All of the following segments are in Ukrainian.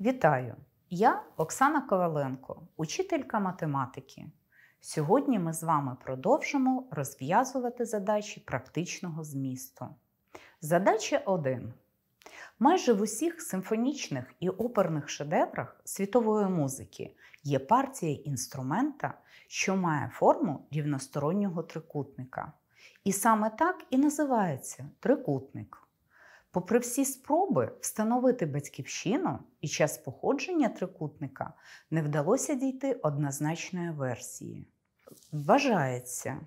Вітаю! Я Оксана Коваленко, учителька математики. Сьогодні ми з вами продовжимо розв'язувати задачі практичного змісту. Задача 1. Майже в усіх симфонічних і оперних шедеврах світової музики є партія інструмента, що має форму рівностороннього трикутника. І саме так і називається трикутник. Попри всі спроби встановити батьківщину і час походження трикутника не вдалося дійти однозначної версії. Вважається,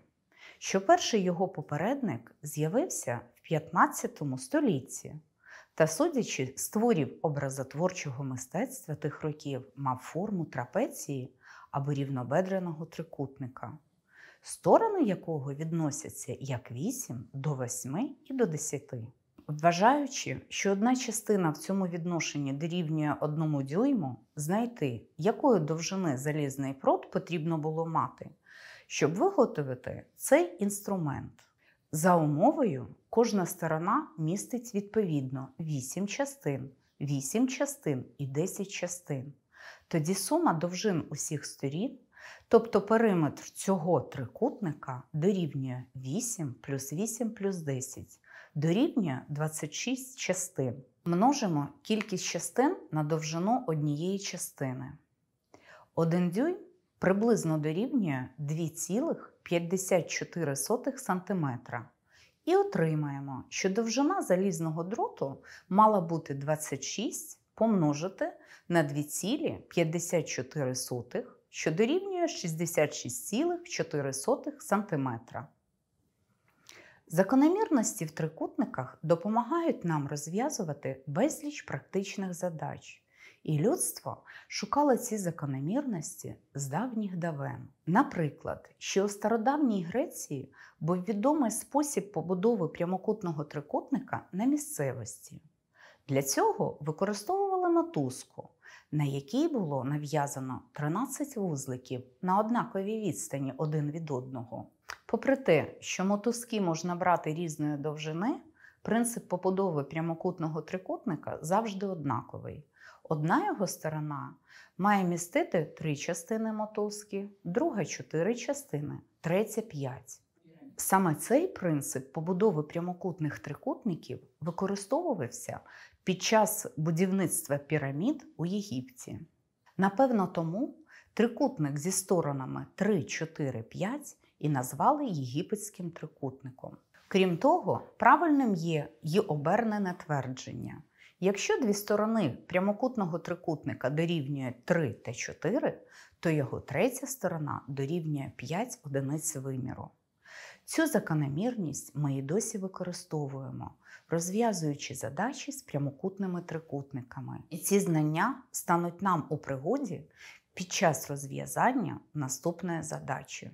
що перший його попередник з'явився в 15 столітті та, судячи з творів образотворчого мистецтва тих років, мав форму трапеції або рівнобедреного трикутника. Сторони якого відносяться як 8 до 8 і до 10. Вважаючи, що одна частина в цьому відношенні дорівнює одному дюйму, знайти, якої довжини залізний прот потрібно було мати, щоб виготовити цей інструмент. За умовою, кожна сторона містить відповідно 8 частин, 8 частин і 10 частин. Тоді сума довжин усіх сторін, тобто периметр цього трикутника дорівнює 8 плюс 8 плюс 10 дорівнює 26 частин. Множимо кількість частин на довжину однієї частини. Один дюйм приблизно дорівнює 2,54 см. І отримаємо, що довжина залізного дроту мала бути 26 помножити на 2,54, що дорівнює 66,4 см. Закономірності в трикутниках допомагають нам розв'язувати безліч практичних задач, і людство шукало ці закономірності з давніх давен. Наприклад, ще у стародавній Греції був відомий спосіб побудови прямокутного трикутника на місцевості. Для цього використовували мотузку, на якій було нав'язано 13 вузликів на однаковій відстані один від одного. Попри те, що мотузки можна брати різної довжини, принцип побудови прямокутного трикутника завжди однаковий. Одна його сторона має містити три частини мотузки, друга чотири частини, третя п'ять. Саме цей принцип побудови прямокутних трикутників використовувався під час будівництва пірамід у Єгипті. Напевно, тому трикутник зі сторонами 3, 4, 5 і назвали єгипетським трикутником. Крім того, правильним є й обернене твердження. Якщо дві сторони прямокутного трикутника дорівнює 3 та 4, то його третя сторона дорівнює 5 одиниць виміру. Цю закономірність ми і досі використовуємо, розв'язуючи задачі з прямокутними трикутниками. І ці знання стануть нам у пригоді під час розв'язання наступної задачі.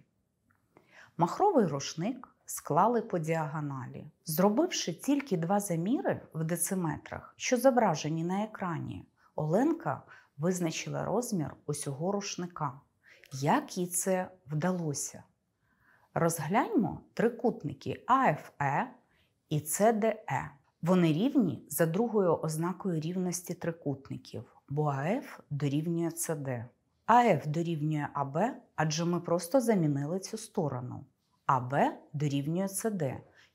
Махровий рушник склали по діагоналі, зробивши тільки два заміри в дециметрах, що зображені на екрані. Оленка визначила розмір усього рушника. Як їй це вдалося? Розгляньмо трикутники АФЕ і ЦДЕ. Е. Вони рівні за другою ознакою рівності трикутників, бо АФ дорівнює ЦД. АФ дорівнює АБ, адже ми просто замінили цю сторону. АБ дорівнює СД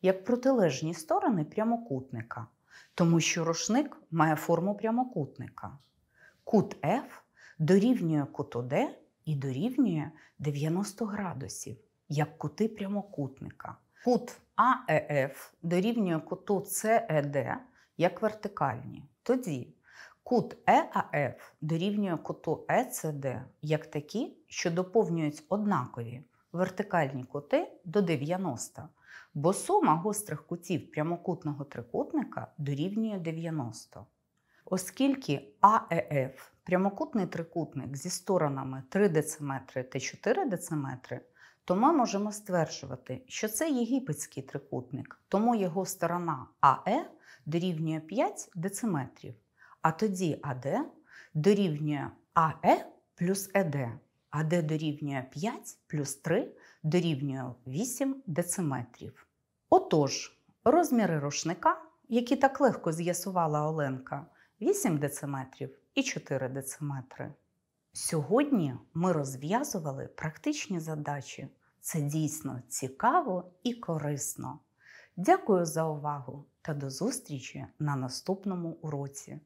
як протилежні сторони прямокутника, тому що рушник має форму прямокутника. Кут Ф дорівнює куту ОД і дорівнює 90 градусів, як кути прямокутника. Кут АЕФ дорівнює куту СЕД як вертикальні. Тоді Кут ЕАФ дорівнює куту ЕЦД як такі, що доповнюють однакові вертикальні кути до 90, бо сума гострих кутів прямокутного трикутника дорівнює 90. Оскільки АЕФ прямокутний трикутник зі сторонами 3 дм та 4 дм, то ми можемо стверджувати, що це єгипетський трикутник, тому його сторона АЕ дорівнює 5 дециметрів. А тоді АД дорівнює АЕ плюс ЕД, АД дорівнює 5 плюс 3 дорівнює 8 дециметрів. Отож, розміри рушника, які так легко з'ясувала Оленка, 8 дециметрів і 4 дециметри. Сьогодні ми розв'язували практичні задачі. Це дійсно цікаво і корисно. Дякую за увагу та до зустрічі на наступному уроці.